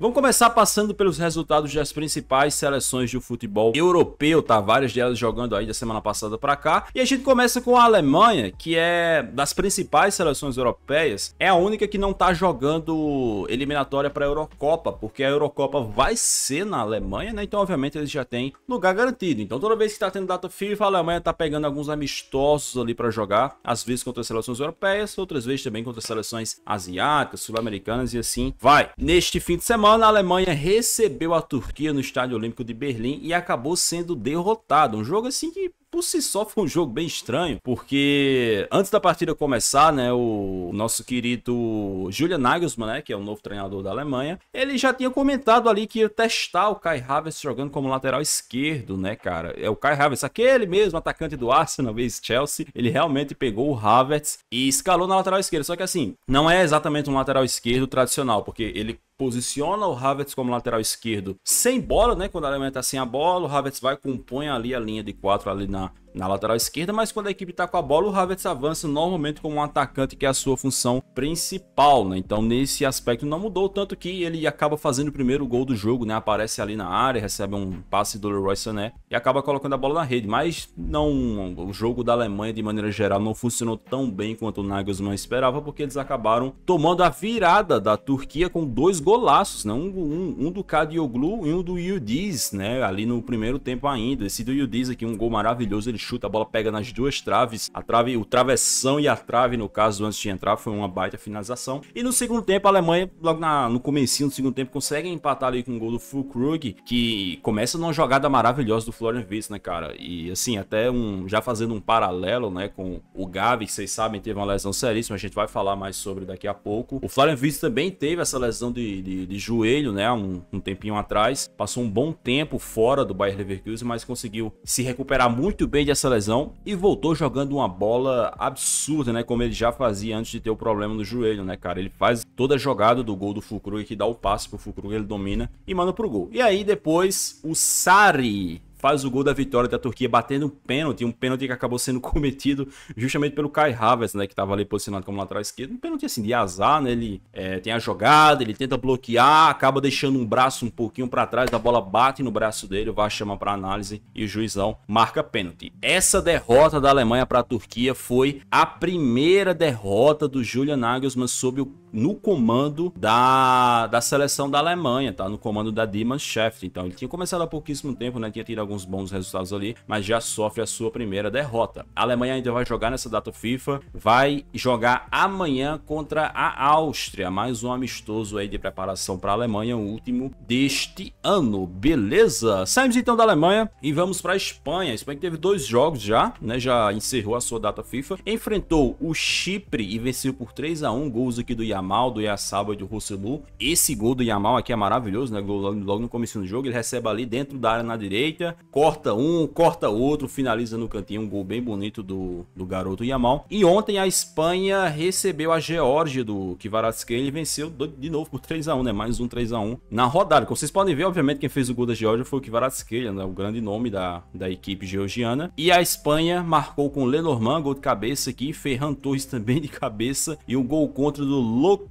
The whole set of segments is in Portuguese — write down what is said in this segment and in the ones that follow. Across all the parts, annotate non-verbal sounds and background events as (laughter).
Vamos começar passando pelos resultados das principais seleções de futebol europeu, tá? Várias delas jogando aí da semana passada para cá. E a gente começa com a Alemanha, que é das principais seleções europeias, é a única que não tá jogando eliminatória para a Eurocopa, porque a Eurocopa vai ser na Alemanha, né? Então, obviamente, eles já têm lugar garantido. Então, toda vez que tá tendo data FIFA, a Alemanha tá pegando alguns amistosos ali para jogar, às vezes contra as seleções europeias, outras vezes também contra as seleções asiáticas, sul-americanas e assim vai. Neste fim de semana na Alemanha recebeu a Turquia no Estádio Olímpico de Berlim e acabou sendo derrotado. Um jogo assim que por si só foi um jogo bem estranho, porque antes da partida começar, né, o nosso querido Julian Nagelsmann, né, que é o novo treinador da Alemanha, ele já tinha comentado ali que ia testar o Kai Havertz jogando como lateral esquerdo, né, cara. É o Kai Havertz, aquele mesmo atacante do Arsenal, vez (laughs) Chelsea, ele realmente pegou o Havertz e escalou na lateral esquerda. Só que assim, não é exatamente um lateral esquerdo tradicional, porque ele posiciona o Havertz como lateral esquerdo sem bola, né? Quando a Alemanha tá sem a bola, o Havertz vai compõe ali a linha de quatro ali na na lateral esquerda, mas quando a equipe está com a bola, o Havertz avança normalmente como um atacante, que é a sua função principal, né? Então, nesse aspecto não mudou, tanto que ele acaba fazendo o primeiro gol do jogo, né? Aparece ali na área, recebe um passe do Leroy Sané e acaba colocando a bola na rede, mas não o jogo da Alemanha de maneira geral não funcionou tão bem quanto o Nagelsmann esperava, porque eles acabaram tomando a virada da Turquia com dois golaços, né? Um, um, um do Kadioglu e um do Yudiz, né? Ali no primeiro tempo ainda. Esse do Yudiz aqui, um gol maravilhoso, ele ele chuta, a bola pega nas duas traves, a trave, o travessão e a trave, no caso, antes de entrar, foi uma baita finalização. E no segundo tempo, a Alemanha, logo na, no comecinho do segundo tempo, consegue empatar ali com o gol do Fulkrug, que começa numa jogada maravilhosa do Florian Wirtz, né, cara? E assim, até um, já fazendo um paralelo, né, com o Gavi, que vocês sabem, teve uma lesão seríssima, a gente vai falar mais sobre daqui a pouco. O Florian Wirtz também teve essa lesão de, de, de joelho, né, um, um tempinho atrás, passou um bom tempo fora do Bayern Leverkusen, mas conseguiu se recuperar muito bem essa lesão e voltou jogando uma bola absurda, né? Como ele já fazia antes de ter o problema no joelho, né, cara? Ele faz toda a jogada do gol do Fulcrug, que dá o passe pro Fulcrug, ele domina e manda pro gol. E aí depois o Sari faz o gol da vitória da Turquia batendo um pênalti, um pênalti que acabou sendo (laughs) cometido justamente pelo Kai Havertz, né, que estava ali posicionado como lateral esquerdo, um pênalti assim de azar, né, ele é, tem a jogada, ele tenta bloquear, acaba deixando um braço um pouquinho para trás, a bola bate no braço dele, vai chamar para análise e o juizão marca pênalti. Essa derrota da Alemanha para a Turquia foi a primeira derrota do Julian Nagelsmann sob o no comando da, da seleção da Alemanha, tá? No comando da Dimas Schäfer. Então, ele tinha começado há pouquíssimo tempo, né? Tinha tirado alguns bons resultados ali, mas já sofre a sua primeira derrota. A Alemanha ainda vai jogar nessa data FIFA, vai jogar amanhã contra a Áustria, mais um amistoso aí de preparação para a Alemanha, o último deste ano, beleza? Saímos então da Alemanha e vamos para a Espanha. A Espanha teve dois jogos já, né? Já encerrou a sua data FIFA, enfrentou o Chipre e venceu por 3 a 1 gols aqui do Yamal, do Yassaba e do Rosselu. Esse gol do Yamal aqui é maravilhoso, né? Logo no começo do jogo, ele recebe ali dentro da área na direita, corta um, corta outro, finaliza no cantinho, um gol bem bonito do, do garoto Yamal. E ontem a Espanha recebeu a Geórgia do Kvaratskhelia e venceu de novo por 3 a 1 né? Mais um 3 a 1 na rodada. Como vocês podem ver, obviamente quem fez o gol da Geórgia foi o Kvaratskhelia, né? o grande nome da, da equipe georgiana. E a Espanha marcou com Lenormand, gol de cabeça aqui, Ferran Torres também de cabeça e um gol contra do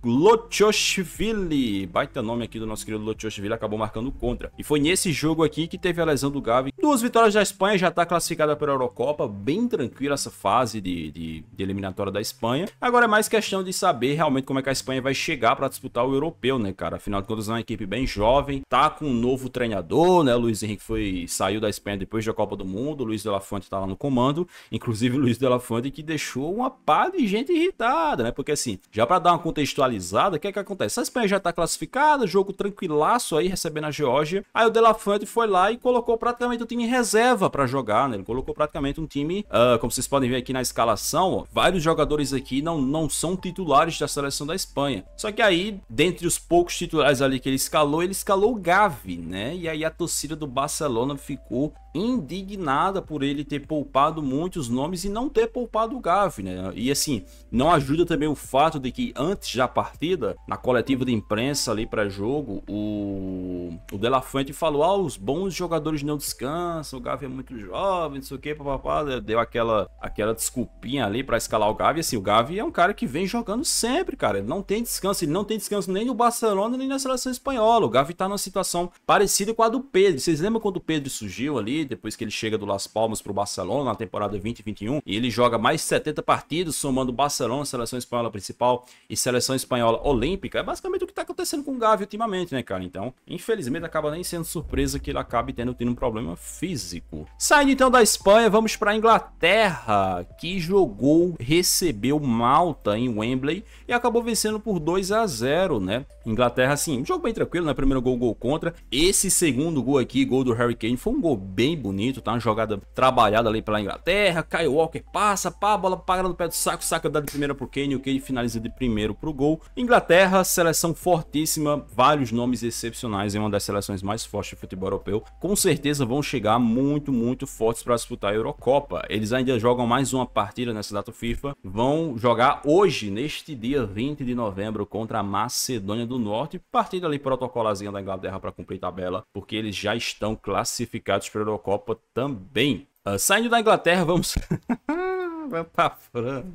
Lochoshvili. Baita nome aqui do nosso querido Lochoshvili, acabou marcando contra. E foi nesse jogo aqui que teve a lesão do Galo chave. Duas vitórias da Espanha, já está classificada para a Eurocopa, bem tranquila essa fase de, de, de, eliminatória da Espanha. Agora é mais questão de saber realmente como é que a Espanha vai chegar para disputar o europeu, né, cara? Afinal de contas, é uma equipe bem jovem, tá com um novo treinador, né? Luiz Henrique foi, saiu da Espanha depois da Copa do Mundo, Luiz de la está lá no comando, inclusive Luiz de la que deixou uma pá de gente irritada, né? Porque assim, já para dar uma contextualizada, o que é que acontece? A Espanha já está classificada, jogo tranquilaço aí, recebendo a Geórgia. Aí o de la foi lá e colocou para praticamente o um time reserva para jogar, né? Ele colocou praticamente um time, uh, como vocês podem ver aqui na escalação, ó, vários jogadores aqui não, não são titulares da seleção da Espanha. Só que aí, dentre os poucos titulares ali que ele escalou, ele escalou o Gavi, né? E aí a torcida do Barcelona ficou indignada por ele ter poupado muitos nomes e não ter poupado o Gavi, né? E assim, não ajuda também o fato de que antes da partida, na coletiva de imprensa ali para jogo, o, o De La Fuente falou: "Ah, os bons jogadores não descansam, o Gavi é muito jovem, não sei o que, papapá", deu aquela aquela desculpinha ali para escalar o Gavi, assim, o Gavi é um cara que vem jogando sempre, cara, ele não tem descanso, ele não tem descanso nem no Barcelona, nem na seleção espanhola. O Gavi tá numa situação parecida com a do Pedro. Vocês lembram quando o Pedro surgiu ali depois que ele chega do Las Palmas para o Barcelona na temporada 2021. E ele joga mais de 70 partidas, somando Barcelona, seleção espanhola principal e seleção espanhola olímpica. É basicamente o que está acontecendo com o Gavi ultimamente, né, cara? Então, infelizmente, acaba nem sendo surpresa que ele acabe tendo, tendo um problema físico. Saindo então da Espanha, vamos para a Inglaterra, que jogou, recebeu Malta em Wembley e acabou vencendo por 2 a 0, né? Inglaterra, assim, um jogo bem tranquilo, né? Primeiro gol, gol contra. Esse segundo gol aqui, gol do Harry Kane, foi um gol bem bem bonito, tá? Uma jogada trabalhada ali pela Inglaterra. Kyle Walker passa, pá, bola paga no pé do saco, saca dá de primeira pro Kane, o Kane finaliza de primeiro pro gol. Inglaterra, seleção fortíssima, vários nomes excepcionais, é uma das seleções mais fortes do futebol europeu. Com certeza vão chegar muito, muito fortes para disputar a Eurocopa. Eles ainda jogam mais uma partida nessa data FIFA. Vão jogar hoje, neste dia 20 de novembro, contra a Macedônia do Norte. Partida ali protocolazinha da Inglaterra para cumprir tabela, porque eles já estão classificados para a Eurocopa Eurocopa também. Uh, saindo da Inglaterra, vamos. (laughs) vamos pra França.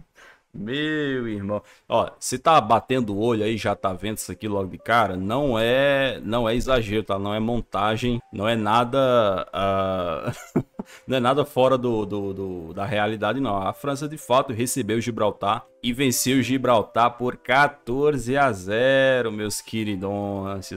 Meu irmão. Ó, se tá batendo o olho aí, já tá vendo isso aqui logo de cara, não é, não é exagero, tá? Não é montagem, não é nada, uh... (laughs) não é nada fora do, do, do, da realidade, não. A França, de fato, recebeu Gibraltar e venceu o Gibraltar por 14 a 0, meus queridões.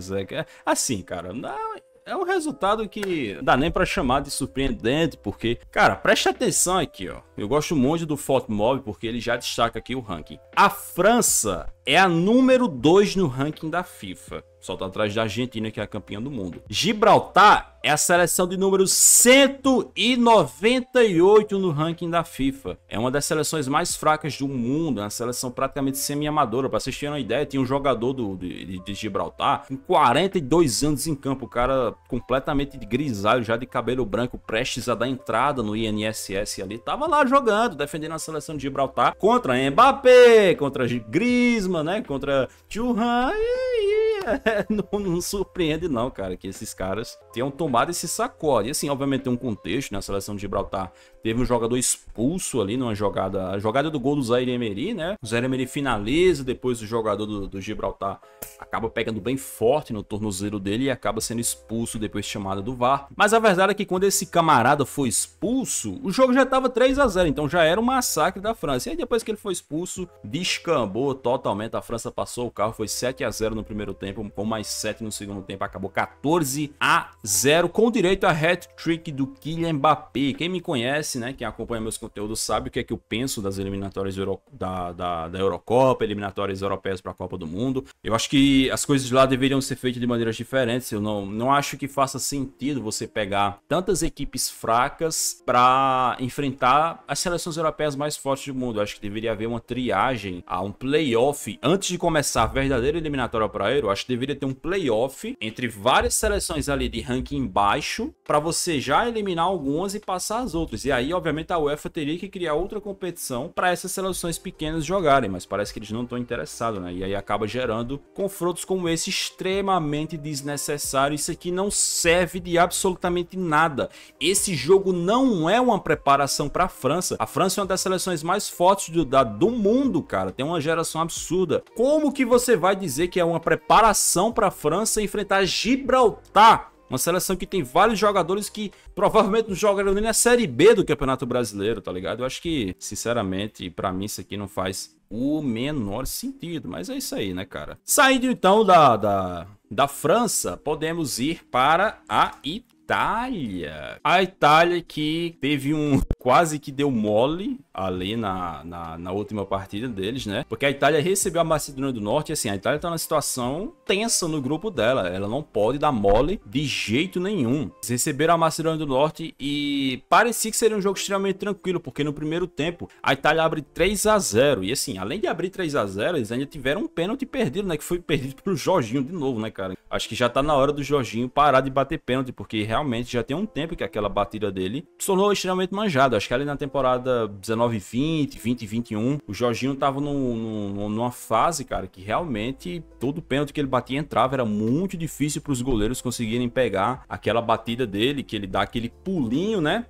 Assim, cara, não, é um resultado que não dá nem para chamar de surpreendente, porque, cara, preste atenção aqui, ó. Eu gosto muito do Fotmob porque ele já destaca aqui o ranking. A França é a número 2 no ranking da FIFA. Só tá atrás da Argentina, que é a campeã do mundo. Gibraltar é a seleção de número 198 no ranking da FIFA. É uma das seleções mais fracas do mundo, é uma seleção praticamente semi-amadora. Pra vocês terem uma ideia, tinha um jogador do, de, de, Gibraltar com 42 anos em campo, o cara completamente grisalho, já de cabelo branco, prestes a dar entrada no INSS ali. Tava lá jogando, defendendo a seleção de Gibraltar contra Mbappé, contra Griezmann, né? Contra Churran e (laughs) não, não, surpreende não, cara, que esses caras tenham tomado esse sacode. E assim, obviamente tem um contexto, né? A seleção de Gibraltar teve um jogador expulso ali numa jogada, a jogada do gol do Zaire Emery, né? O Zaire Emery finaliza, depois o jogador do, do Gibraltar acaba pegando bem forte no tornozelo dele e acaba sendo expulso depois de chamada do VAR. Mas a verdade é que quando esse camarada foi expulso, o jogo já tava 3 a 0 então já era um massacre da França. E aí depois que ele foi expulso, descambou totalmente, a França passou o carro, foi 7 a 0 no primeiro tempo tempo, com mais 7 no segundo tempo, acabou 14 a 0, com direito a hat-trick do Kylian Mbappé. Quem me conhece, né, quem acompanha meus conteúdos, sabe o que é que eu penso das eliminatórias Euro, da, da, da Eurocopa, eliminatórias europeias para a Copa do Mundo. Eu acho que as coisas lá deveriam ser feitas de maneiras diferentes. Eu não, não acho que faça sentido você pegar tantas equipes fracas para enfrentar as seleções europeias mais fortes do mundo. Eu acho que deveria haver uma triagem a um playoff antes de começar a verdadeira eliminatória para a Euro. Acho acho que deveria ter um playoff entre várias seleções ali de ranking baixo para você já eliminar algumas e passar as outras. E aí, obviamente, a UEFA teria que criar outra competição para essas seleções pequenas jogarem, mas parece que eles não estão interessados, né? E aí acaba gerando confrontos como esse extremamente desnecessário. Isso aqui não serve de absolutamente nada. Esse jogo não é uma preparação para a França. A França é uma das seleções mais fortes do, da, do mundo, cara. Tem uma geração absurda. Como que você vai dizer que é uma preparação eliminação para a França enfrentar Gibraltar. Uma seleção que tem vários jogadores que provavelmente não jogaram nem na Série B do Campeonato Brasileiro, tá ligado? Eu acho que, sinceramente, para mim isso aqui não faz o menor sentido. Mas é isso aí, né, cara? Saindo então da, da, da França, podemos ir para a Itália. A Itália que teve um quase que deu mole ali na, na, na, última partida deles, né? Porque a Itália recebeu a Macedônia do Norte e assim, a Itália tá numa situação tensa no grupo dela. Ela não pode dar mole de jeito nenhum. Eles receberam a Macedônia do Norte e parecia que seria um jogo extremamente tranquilo, porque no primeiro tempo a Itália abre 3 a 0 E assim, além de abrir 3 a 0 eles ainda tiveram um pênalti perdido, né? Que foi perdido pro Jorginho de novo, né, cara? Acho que já tá na hora do Jorginho parar de bater pênalti, porque realmente já tem um tempo que aquela batida dele tornou extremamente manjada. Acho que ali na temporada 19 19 20, 20 21. O Jorginho tava numa fase, cara, que realmente todo pênalti que ele batia entrava. Era muito difícil para os goleiros conseguirem pegar aquela batida dele, que ele dá aquele pulinho, né?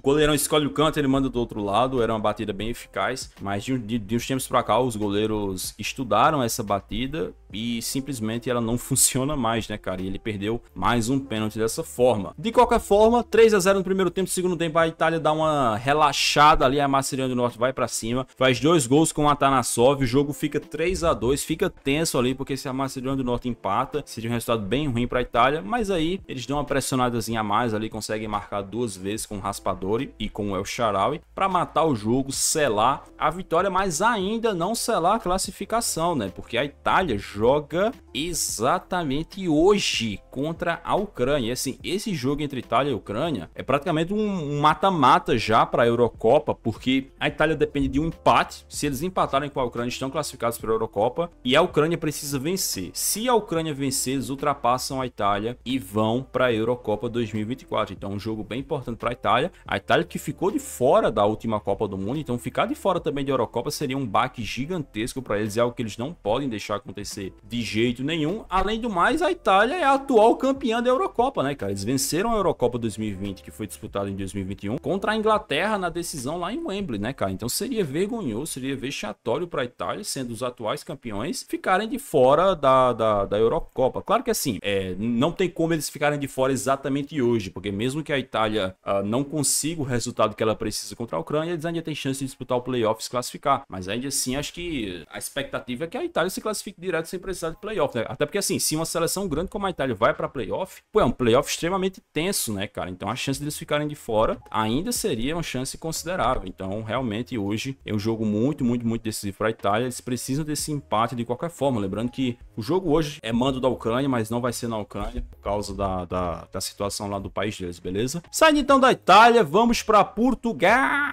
O goleirão escolhe o canto, ele manda do outro lado, era uma batida bem eficaz, mas de, de, de uns tempos para cá os goleiros estudaram essa batida e simplesmente ela não (laughs) funciona mais, né, cara? E ele perdeu mais um pênalti dessa forma. De qualquer forma, 3 a 0 no primeiro tempo, segundo tempo a Itália dá uma relaxada ali, a Macedônia do Norte vai para cima, faz dois gols com o Atanasov, o jogo fica 3 a 2, fica tenso ali porque se a Macedônia do Norte empata, seria um resultado bem ruim para a Itália, mas aí eles dão uma pressionadazinha a mais ali, conseguem marcar duas vezes com o raspador Satori e com o El Sharawi para matar o jogo, selar a vitória, mas ainda não selar a classificação, né? Porque a Itália joga exatamente hoje contra a Ucrânia. E, assim, esse jogo entre Itália e Ucrânia é praticamente um mata-mata já para a Eurocopa, porque a Itália depende de um empate. Se eles empatarem com a Ucrânia, estão classificados para a Eurocopa e a Ucrânia precisa vencer. Se a Ucrânia vencer, eles ultrapassam a Itália e vão para a Eurocopa 2024. Então, um jogo bem importante para a Itália. A Itália que ficou de fora da última Copa do Mundo, então ficar de fora também de Eurocopa seria um baque gigantesco para eles, é algo que eles não podem deixar acontecer de jeito nenhum. Além do mais, a Itália é a atual campeã da Eurocopa, né, cara? Eles venceram a Eurocopa 2020, que foi disputada em 2021, contra a Inglaterra na decisão lá em Wembley, né, cara? Então seria vergonhoso, seria vexatório para a Itália, sendo os atuais campeões, ficarem de fora da, da, da Eurocopa. Claro que assim, é, não tem como eles ficarem de fora exatamente hoje, porque mesmo que a Itália uh, não consiga consiga o resultado que ela precisa contra a Ucrânia, eles ainda têm chance de disputar o playoff e se classificar. Mas ainda assim, acho que a expectativa é que a Itália se classifique direto sem precisar de playoff, né? Até porque, assim, se uma seleção grande como a Itália vai para playoff, pô, é um playoff extremamente tenso, né, cara? Então a chance deles ficarem de fora ainda seria uma chance considerável. Então, realmente, hoje é um jogo muito, muito, muito decisivo para a Itália. Eles precisam desse empate de qualquer forma. Lembrando que o jogo hoje é mando da Ucrânia, mas não vai ser na Ucrânia por causa da, da, da situação lá do país deles, beleza? Saindo então da Itália, vamos vamos para Portugal.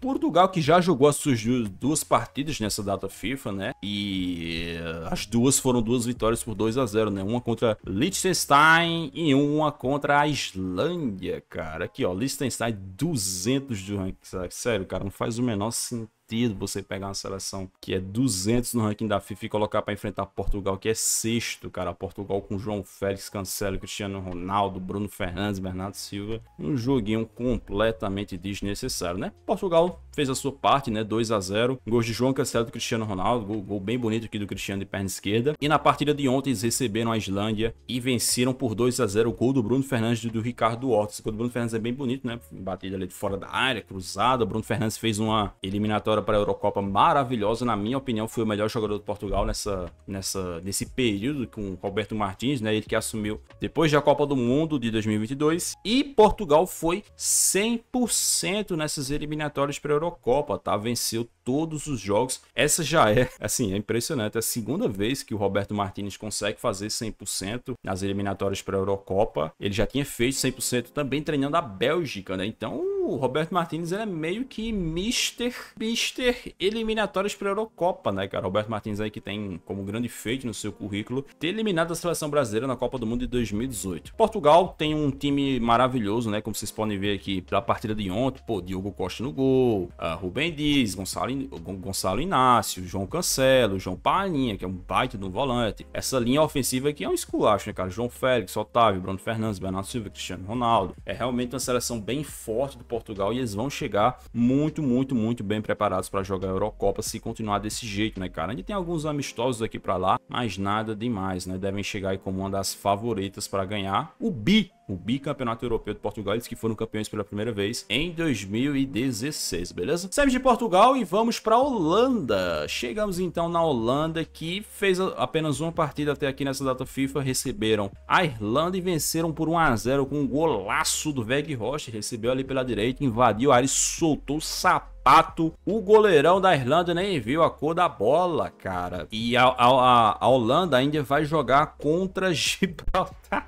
Portugal que já jogou as suas duas partidas nessa data FIFA, né? E eh, as duas foram duas vitórias por 2 a 0, né? Uma contra Liechtenstein e uma contra a Islândia, cara. Aqui, ó, Liechtenstein 200 de ranking. Sério, cara, não faz o menor sentido sentido você pegar uma seleção que é 200 no ranking da FIFA e colocar para enfrentar Portugal, que é sexto, cara. Portugal com João Félix, Cancelo, Cristiano Ronaldo, Bruno Fernandes, Bernardo Silva. Um joguinho completamente desnecessário, né? Portugal fez a sua parte, né? 2 a 0 gol de João Cancelo do Cristiano Ronaldo, gol, gol, bem bonito aqui do Cristiano de perna esquerda. E na partida de ontem eles receberam a Islândia e venceram por 2 a 0 o gol do Bruno Fernandes e do Ricardo Ortiz. O gol do Bruno Fernandes é bem bonito, né? Batida ali de fora da área, cruzada. O Bruno Fernandes fez uma eliminatória para a Eurocopa maravilhosa, na minha opinião, foi o melhor jogador de Portugal nessa, nessa, nesse período com o Roberto Martins, né? Ele que assumiu depois da Copa do Mundo de 2022. E Portugal foi 100% nessas eliminatórias para a Eurocopa. Eurocopa, tá? Venceu todos os jogos. Essa já é, (laughs) assim, é impressionante. É a segunda vez que o Roberto Martinez consegue fazer 100% nas eliminatórias para a Eurocopa. Ele já tinha feito 100% também treinando a Bélgica, né? Então, o Roberto Martinez é meio que Mister, Mister eliminatórias para a Eurocopa, né, cara? Roberto Martinez aí que tem como grande feito no seu currículo ter eliminado a seleção brasileira na Copa do Mundo de 2018. Portugal tem um time maravilhoso, né? Como vocês podem ver aqui pela partida de ontem, pô, Diogo Costa no gol, uh, Rubem Dias, Gonçalo, Gonçalo Inácio, João Cancelo, João Palinha, que é um baita de um volante. Essa linha ofensiva aqui é um esculacho, né, cara? João Félix, Otávio, Bruno Fernandes, Bernardo Silva, Cristiano Ronaldo. É realmente uma seleção bem forte do Portugal e eles vão chegar muito, muito, muito bem preparados para jogar a Eurocopa se continuar desse jeito, né, cara? Ainda tem alguns amistosos aqui para lá, mas nada demais, né? Devem chegar aí como uma das favoritas para ganhar o bi o bicampeonato europeu de Portugal, eles que foram campeões pela primeira vez em 2016, beleza? Saímos de Portugal e vamos para Holanda. Chegamos então na Holanda, que fez apenas uma partida até aqui nessa data FIFA, receberam a Irlanda e venceram por 1 a 0 com um golaço do Veg Rocha, recebeu ali pela direita, invadiu a área e soltou o sapato Pato, o goleirão da Irlanda nem viu a cor da bola, cara. E a, a, a Holanda ainda vai jogar contra Gibraltar.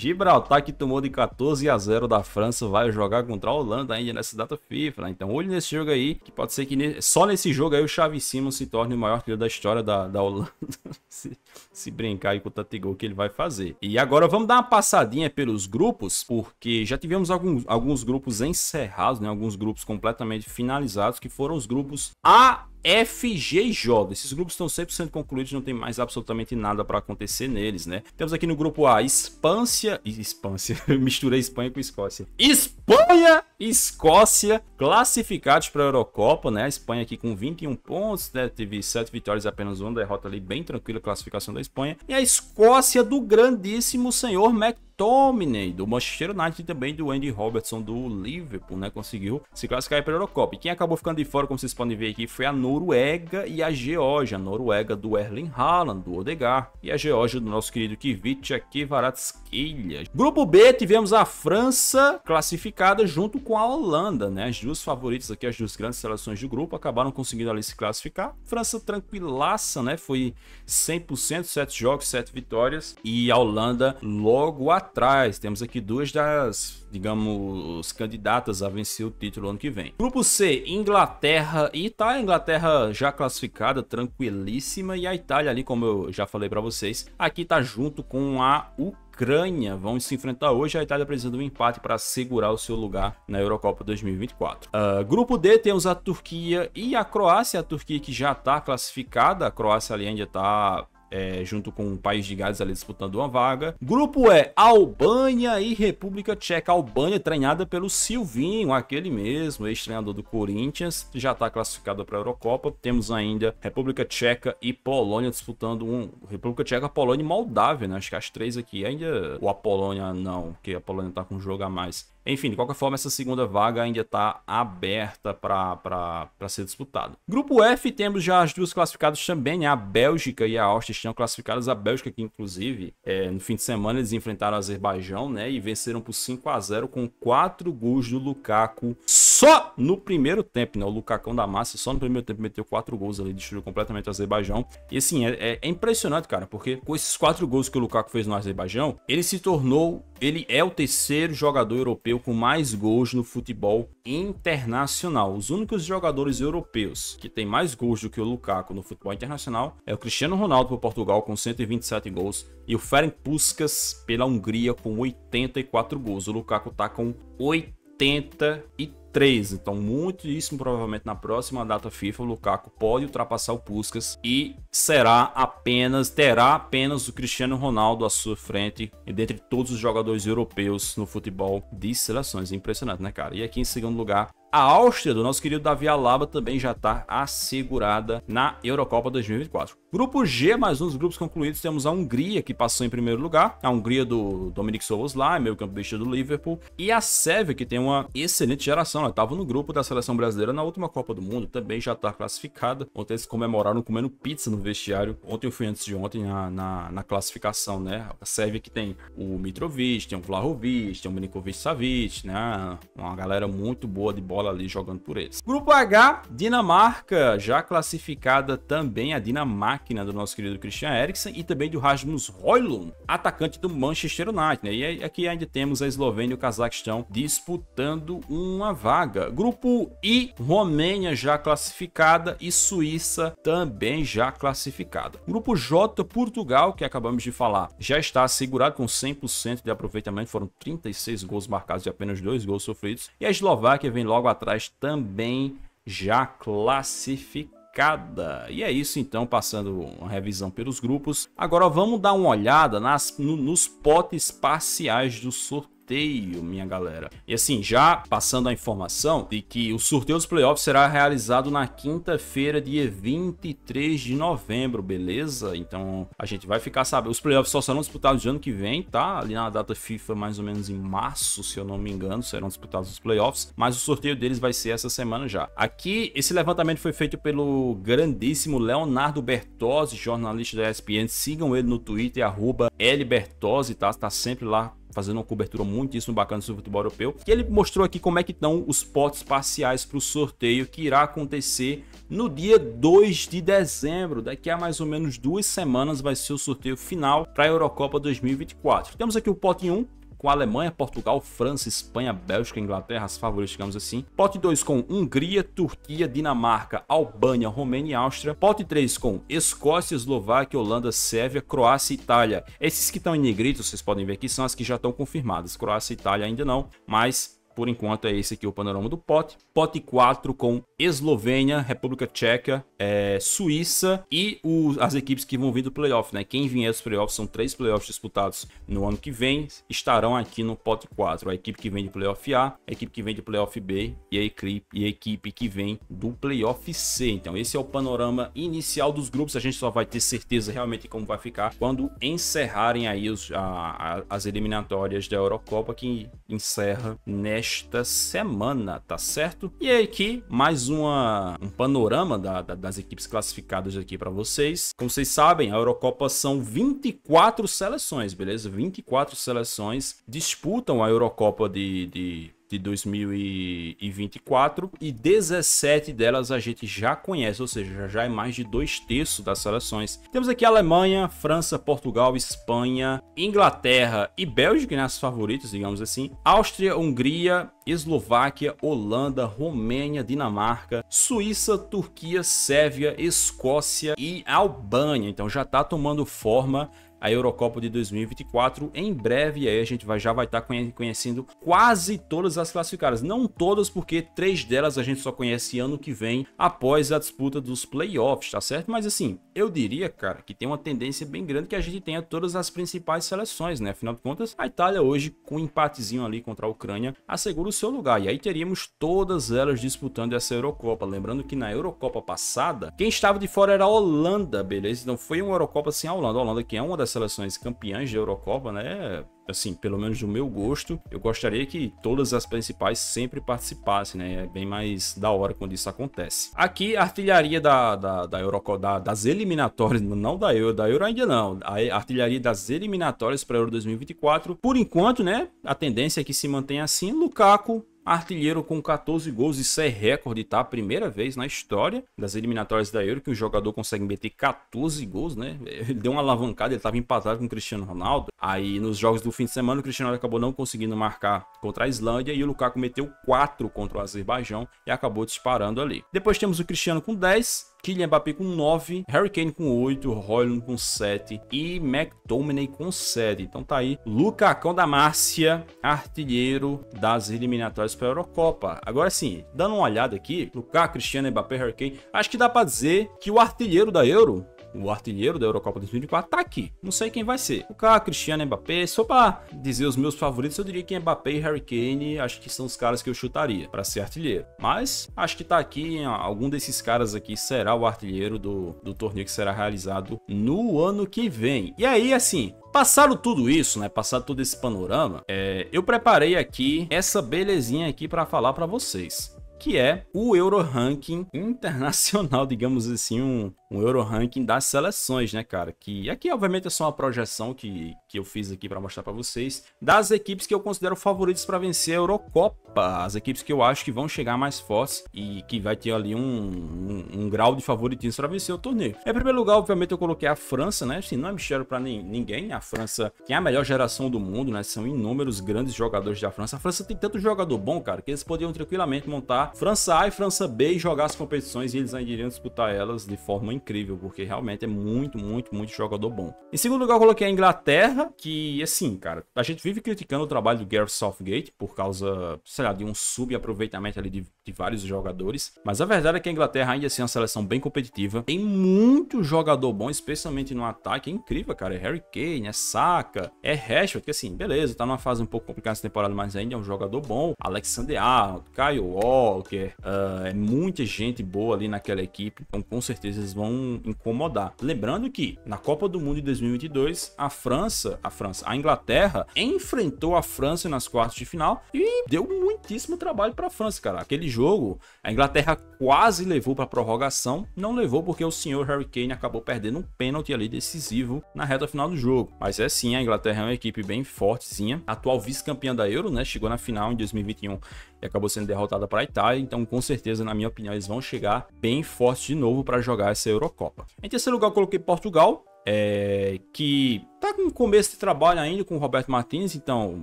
Gibraltar, que tomou de 14 a 0 da França, vai jogar contra a Holanda ainda nessa data FIFA. Né? Então, olhe nesse jogo aí, que pode ser que ne... só nesse jogo aí o Xavi se torne o maior artilheiro da história da, da Holanda. (laughs) se, se, brincar aí com o gol que ele vai fazer. E agora vamos dar uma passadinha pelos grupos, porque já tivemos alguns, alguns grupos encerrados, né? alguns grupos completamente finalizados, que foram os grupos A FG Jovem. Esses grupos estão 100% concluídos, não tem mais absolutamente nada para acontecer neles, né? Temos aqui no grupo A, Espância... Espância, (laughs) misturei Espanha com Escócia. Espanha e Escócia classificados para a Eurocopa, né? A Espanha aqui com 21 pontos, né? Teve 7 vitórias apenas uma derrota ali, bem tranquila a classificação da Espanha. E a Escócia do grandíssimo senhor Mac McTominay do Manchester United e também do Andy Robertson do Liverpool, né? Conseguiu se classificar para a Eurocopa. E quem acabou ficando de fora, como vocês podem ver aqui, foi a Noruega e a Geórgia. A Noruega do Erling Haaland, do Odegaard e a Geórgia do nosso querido Kivitia Kvaratskhelia. Grupo B, tivemos a França classificada junto com a Holanda, né? As duas favoritas aqui, as duas grandes seleções do grupo, acabaram conseguindo ali se classificar. França tranquilaça, né? Foi 100%, 7 jogos, 7 vitórias e a Holanda logo atrás atrás, temos aqui duas das, digamos, candidatas a vencer o título ano que vem. Grupo C, Inglaterra e tá Inglaterra já classificada, tranquilíssima, e a Itália ali, como eu já falei para vocês, aqui tá junto com a Ucrânia. vão se enfrentar hoje. A Itália precisa de um empate para segurar o seu lugar na Eurocopa 2024. Uh, ah, grupo D temos a Turquia e a Croácia. A Turquia que já está classificada, a Croácia ali ainda está é, junto com o País de Gales ali disputando uma vaga. Grupo é Albânia e República Tcheca. Albânia treinada pelo Silvinho, aquele mesmo, ex-treinador do Corinthians, já está classificada para a Eurocopa. Temos ainda República Tcheca e Polônia disputando um República Tcheca, Polônia e Moldávia, né? Acho que as três aqui ainda ou a Polônia não, porque a Polônia está com um jogo a mais. Enfim, de qualquer forma, essa segunda vaga ainda está aberta para ser disputada. Grupo F, temos já as duas classificadas também, né? a Bélgica e a Áustria estão classificadas. A Bélgica, que inclusive é, no fim de semana eles enfrentaram o Azerbaijão, né? E venceram por 5 a 0 com 4 gols do Lukaku só no primeiro tempo, né? O Lukakão da Massa só no primeiro tempo meteu 4 gols ali, destruiu completamente o Azerbaijão. E assim, é, é impressionante, cara, porque com esses 4 gols que o Lukaku fez no Azerbaijão, ele se tornou ele é o terceiro jogador europeu com mais gols no futebol internacional. Os únicos jogadores europeus que têm mais gols do que o Lukaku no futebol internacional é o Cristiano Ronaldo por Portugal com 127 gols e o Ferenc Puskas pela Hungria com 84 gols. O Lukaku está com 83 3. Então, muitíssimo provavelmente na próxima data FIFA, o Lukaku pode ultrapassar o Puskas e será apenas, terá apenas o Cristiano Ronaldo à sua frente, e dentre todos os jogadores europeus no futebol de seleções. É impressionante, né, cara? E aqui em segundo lugar, a Áustria, do nosso querido Davi Alaba, também já está assegurada na Eurocopa 2024. Grupo G, mais um dos grupos concluídos, temos a Hungria, que passou em primeiro lugar. A Hungria do Dominic Soboslai, meio campista do Liverpool. E a Sérvia, que tem uma excelente geração. estava no grupo da seleção brasileira na última Copa do Mundo, também já está classificada. Ontem eles comemoraram comendo pizza no vestiário. Ontem eu fui antes de ontem na, na, na classificação, né? A Sérvia que tem o Mitrovic, tem o Vlahovic, tem o Milinkovic Savic, né? Uma galera muito boa de bola bola ali jogando por eles. Grupo H, Dinamarca, já classificada também a Dinamarca do nosso querido Christian Eriksen e também do Rasmus Højlund, atacante do Manchester United. Né? E aqui ainda temos a Eslovênia e o Cazaquistão disputando uma vaga. Grupo I, Romênia já classificada e Suíça também já classificada. Grupo J, Portugal, que acabamos de falar, já está assegurado com 100% de aproveitamento, foram 36 gols marcados e apenas dois gols sofridos. E a Eslováquia vem logo atrás também já classificada. E é isso então, passando uma revisão pelos grupos. Agora vamos dar uma olhada nas, no, nos potes parciais do sorteio sorteio, minha galera. E assim, já passando a informação de que o sorteio dos playoffs será realizado na quinta-feira, dia 23 de novembro, beleza? Então a gente vai ficar sabendo. Os playoffs só serão disputados no ano que vem, tá? Ali na data FIFA, mais ou menos em março, se eu não me engano, serão disputados os playoffs. Mas o sorteio deles vai ser essa semana já. Aqui, esse levantamento foi feito pelo grandíssimo Leonardo Bertozzi, jornalista da ESPN. Sigam ele no Twitter, arroba Lbertozzi, tá? Tá sempre lá fazendo uma cobertura muitíssimo bacana sobre o futebol europeu, que ele mostrou aqui como é que estão os potes parciais para o sorteio que irá acontecer no dia 2 de dezembro, daqui a mais ou menos duas semanas vai ser o sorteio final para a Eurocopa 2024. Temos aqui o pote 1, com Alemanha, Portugal, França, Espanha, Bélgica, Inglaterra, as favoritas, digamos assim. Pote 2 com Hungria, Turquia, Dinamarca, Albânia, Romênia e Áustria. Pote 3 com Escócia, Eslováquia, Holanda, Sérvia, Croácia e Itália. Esses que estão em negrito, vocês podem ver aqui, são as que já estão confirmadas. Croácia e Itália ainda não, mas por enquanto é esse aqui o panorama do pote. Pote 4 com Eslovênia, República Tcheca, é, Suíça e o, as equipes que vão vir do playoff, né? Quem vier dos playoffs, são três playoffs disputados no ano que vem, estarão aqui no pote 4. A equipe que vem de playoff A, a equipe que vem de playoff B e a equipe, e a equipe que vem do playoff C. Então esse é o panorama inicial dos grupos. A gente só vai ter certeza realmente como vai ficar quando encerrarem aí os, a, a, as eliminatórias da Eurocopa que encerra neste desta semana, tá certo? E aqui mais uma, um panorama da, da, das equipes classificadas aqui para vocês. Como vocês sabem, a Eurocopa são 24 seleções, beleza? 24 seleções disputam a Eurocopa de, de de 2024 e 17 delas a gente já conhece, ou seja, já é mais de dois terços das seleções. Temos aqui Alemanha, França, Portugal, Espanha, Inglaterra e Bélgica, né, nas favoritas, digamos assim, Áustria, Hungria, Eslováquia, Holanda, Romênia, Dinamarca, Suíça, Turquia, Sérvia, Escócia e Albânia. Então já está tomando forma a Eurocopa de 2024 em breve. aí a gente vai, já vai estar tá conhecendo quase todas as classificadas. Não todas, porque três delas a gente só conhece ano que vem, após a disputa dos playoffs, tá certo? Mas assim, eu diria, cara, que tem uma tendência bem grande que a gente tenha todas as principais seleções, né? Afinal de contas, a Itália hoje, com um empatezinho ali contra a Ucrânia, assegura o seu lugar. E aí teríamos todas elas disputando essa Eurocopa. Lembrando que na Eurocopa passada, quem estava de fora era a Holanda, beleza? Então foi uma Eurocopa sem a Holanda. A Holanda, que é uma das das seleções campeãs da Eurocopa, né? Assim, pelo menos do meu gosto, eu gostaria que todas as principais sempre participassem, né? É bem mais da hora quando isso acontece. Aqui, a artilharia da, da, da Eurocopa, da, das eliminatórias, não da Euro, da Euro ainda não, a artilharia das eliminatórias para a Euro 2024, por enquanto, né? A tendência é que se mantenha assim. Lukaku, artilheiro com 14 gols, isso é recorde, tá? Primeira vez na história das eliminatórias da Euro que um jogador consegue meter 14 gols, né? Ele deu uma alavancada, ele estava empatado com o Cristiano Ronaldo. Aí nos jogos do fim de semana o Cristiano acabou não conseguindo marcar contra a Islândia e o Lukaku meteu 4 contra o Azerbaijão e acabou disparando ali. Depois temos o Cristiano com 10, Kylian Mbappé com 9, Harry Kane com 8, Royland com 7 e McTominay com 7. Então tá aí Lucacão da Márcia, artilheiro das eliminatórias para a Eurocopa. Agora sim, dando uma olhada aqui, Lucas, Cristiano Mbappé, Harry Kane, acho que dá para dizer que o artilheiro da Euro o artilheiro da Eurocopa 2024, tá aqui. Não sei quem vai ser. O cara, Cristiano Mbappé, só pra dizer os meus favoritos, eu diria que Mbappé e Harry Kane, acho que são os caras que eu chutaria para ser artilheiro. Mas acho que tá aqui, algum desses caras aqui será o artilheiro do, do torneio que será realizado no ano que vem. E aí, assim, Passado tudo isso, né? Passado todo esse panorama, é, eu preparei aqui essa belezinha aqui para falar para vocês que é o Euro Ranking Internacional, (laughs) digamos assim, um, um Euro ranking das seleções, né, cara? Que aqui, obviamente, é só uma projeção que, que eu fiz aqui para mostrar para vocês das equipes que eu considero favoritas para vencer a Eurocopa, as equipes que eu acho que vão chegar mais fortes e que vai ter ali um, um, um grau de favoritismo para vencer o torneio. Em primeiro lugar, obviamente, eu coloquei a França, né? Assim, não é mistério para ninguém. A França tem é a melhor geração do mundo, né? São inúmeros grandes jogadores da França. A França tem tanto jogador bom, cara, que eles poderiam tranquilamente montar França A e França B e jogar as competições e eles ainda iriam disputar elas de forma incrível, porque realmente é muito, muito, muito jogador bom. Em segundo lugar, eu coloquei a Inglaterra, que, assim, cara, a gente vive criticando o trabalho do Gareth Southgate por causa, sei lá, de um subaproveitamento ali de, de vários jogadores, mas a verdade é que a Inglaterra ainda assim é uma seleção bem competitiva, tem muito jogador bom, especialmente no ataque, é incrível, cara, é Harry Kane, é Saka, é Rashford, que assim, beleza, tá numa fase um pouco complicada essa temporada, mas ainda é um jogador bom, Alexander Arnold, Kyle Walker, uh, é muita gente boa ali naquela equipe, então com certeza eles vão incomodar. Lembrando que na Copa do Mundo de 2022, a França, a França, a Inglaterra enfrentou a França nas quartas de final e deu muitíssimo trabalho para a França, cara. Aquele jogo, a Inglaterra quase levou para prorrogação, não levou porque o senhor Harry Kane acabou perdendo um pênalti ali decisivo na reta final do jogo. Mas é sim, a Inglaterra é uma equipe bem fortezinha, atual vice-campeã da Euro, né? Chegou na final em 2021 e acabou sendo derrotada para a Itália, então com certeza, na minha opinião, eles vão chegar bem forte de novo para jogar essa Euro Eurocopa. Em terceiro lugar, eu coloquei Portugal, é, que tá com começo de trabalho ainda com o Roberto Martins, então,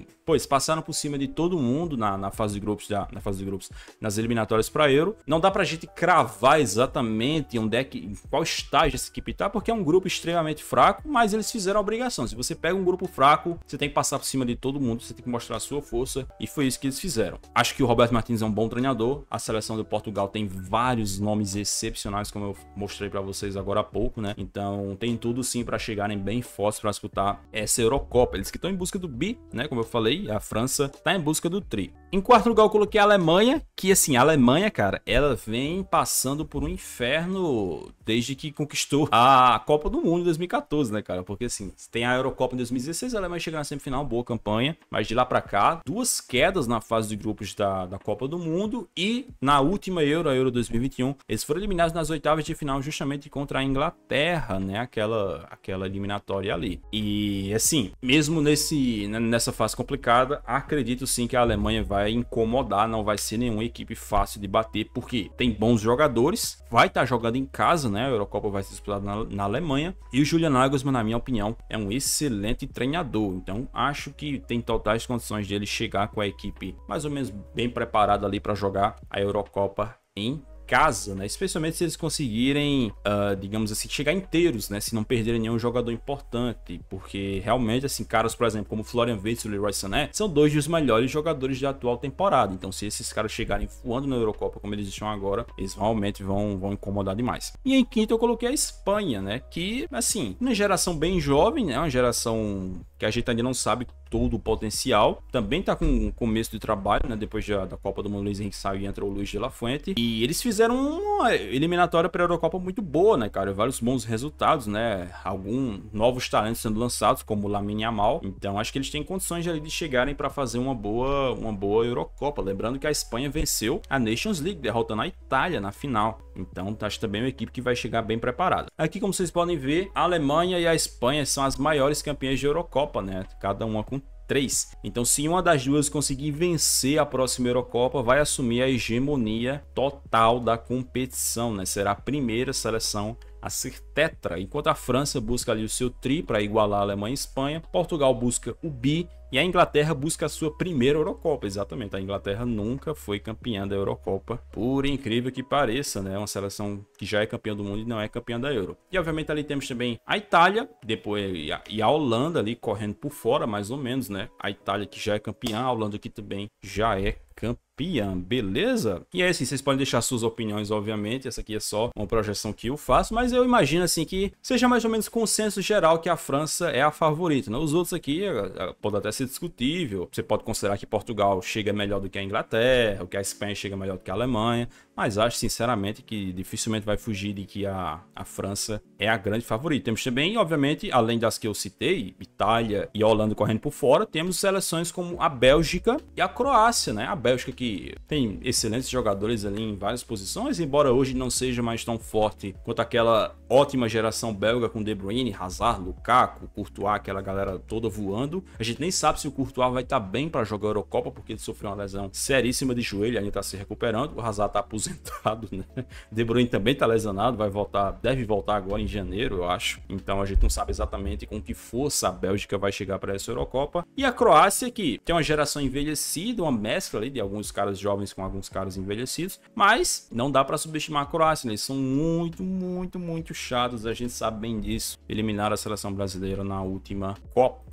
pois, passaram por cima de todo mundo na, na fase de grupos, da, na fase de grupos, nas eliminatórias para Euro. Não dá pra gente cravar exatamente onde é que, em qual estágio essa equipe tá, porque é um grupo extremamente fraco, mas eles fizeram a obrigação. Se você pega um grupo fraco, você tem que passar por cima de todo mundo, você tem que mostrar a sua força, e foi isso que eles fizeram. Acho que o Roberto Martins é um bom treinador, a seleção de Portugal tem vários nomes excepcionais, como eu mostrei para vocês agora há pouco, né? Então, tem tudo sim para chegarem bem fortes para as disputar essa Eurocopa. Eles que estão em busca do bi, né? Como eu falei, a França está em busca do tri. Em quarto lugar, eu coloquei a Alemanha, que assim, a Alemanha, cara, ela vem passando por um inferno desde que conquistou a Copa do Mundo em 2014, né, cara? Porque assim, tem a Eurocopa em 2016, a Alemanha chega na semifinal, boa campanha, mas de lá para cá, duas quedas na fase de grupos da, da Copa do Mundo e na última Euro, a Euro 2021, eles foram eliminados nas oitavas de final justamente contra a Inglaterra, né? Aquela, aquela eliminatória ali. E assim, mesmo nesse, né, nessa fase complicada, acredito sim que a Alemanha vai incomodar, não vai ser nenhuma equipe fácil de bater, porque tem bons jogadores, vai estar tá jogando em casa, né? A Eurocopa vai ser disputada na, na Alemanha. E o Julian Nagelsmann, na minha opinião, é um excelente treinador. Então, acho que tem totais condições dele chegar com a equipe mais ou menos bem preparada ali para jogar a Eurocopa em casa, né? Especialmente se eles conseguirem, uh, digamos assim, chegar inteiros, né? Se não perderem nenhum jogador importante, porque realmente, assim, caras, por exemplo, como Florian Wirtz e Leroy Sané, são dois dos melhores jogadores da atual temporada. Então, se esses caras chegarem voando na Eurocopa como eles estão agora, eles realmente vão, vão incomodar demais. E em quinto eu coloquei a Espanha, né? Que, assim, uma geração bem jovem, né? Uma geração que a gente ainda não sabe todo o potencial. Também está com um começo de trabalho, né? Depois da, da Copa do Mundo, Luiz Henrique saiu e entrou o Luiz de La Fuente. E eles fizeram uma eliminatória para a Eurocopa muito boa, né, cara? Vários bons resultados, né? Alguns novos talentos sendo lançados, como o Lamine Amal Então, acho que eles têm condições de chegarem para fazer uma boa, uma boa Eurocopa. Lembrando que a Espanha venceu a Nations League, derrotando a Itália na final. Então, tá, acho também uma equipe que vai chegar bem preparada. Aqui, como vocês podem ver, a Alemanha e a Espanha são as maiores campeãs de Eurocopa Eurocopa, né? Cada uma com três. Então, se uma das duas conseguir vencer a próxima Eurocopa, vai assumir a hegemonia total da competição, né? Será a primeira seleção a ser tetra, enquanto a França busca ali o seu tri para igualar a Alemanha e a Espanha, Portugal busca o bi e a Inglaterra busca a sua primeira Eurocopa, exatamente. A Inglaterra nunca foi campeã da Eurocopa, por incrível que pareça, né? Uma seleção que já é campeã do mundo e não é campeã da Euro. E obviamente ali temos também a Itália, depois e a, e a Holanda ali correndo por fora, mais ou menos, né? A Itália que já é campeã, a Holanda que também já é campeã, beleza? E é assim, vocês podem deixar suas opiniões, obviamente, essa aqui é só uma projeção que eu faço, mas eu imagino, assim, que seja mais ou menos consenso geral que a França é a favorita, né? Os outros aqui eh, eh, pode até ser discutível, você pode considerar que Portugal chega melhor do que a Inglaterra, ou que a Espanha chega melhor do que a Alemanha, mas acho sinceramente que dificilmente vai fugir de que a, a França é a grande favorita. Temos também, obviamente, além das que eu citei, Itália e Holanda correndo por fora, temos seleções como a Bélgica e a Croácia, né? A Bélgica que tem excelentes jogadores ali em várias posições, embora hoje não seja mais tão forte quanto aquela ótima geração belga com De Bruyne, Hazard, Lukaku, Courtois, aquela galera toda voando. A gente nem sabe se o Courtois vai estar tá bem para jogar a Eurocopa porque ele sofreu uma lesão seríssima de joelho, ainda está se recuperando. O Hazard tá aposentado, né? (laughs) De Bruyne também está lesionado, vai voltar, deve voltar agora em janeiro, eu acho. Então a gente não sabe exatamente com que força a Bélgica vai chegar para essa Eurocopa. E a Croácia, que tem uma geração envelhecida, uma mescla ali de alguns caras jovens com alguns caras envelhecidos, mas não dá para subestimar a Croácia, né? eles são muito, muito, muito chatos, a gente sabe bem disso. Eliminar a seleção brasileira na última Copa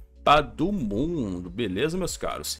do Mundo, beleza, meus caros?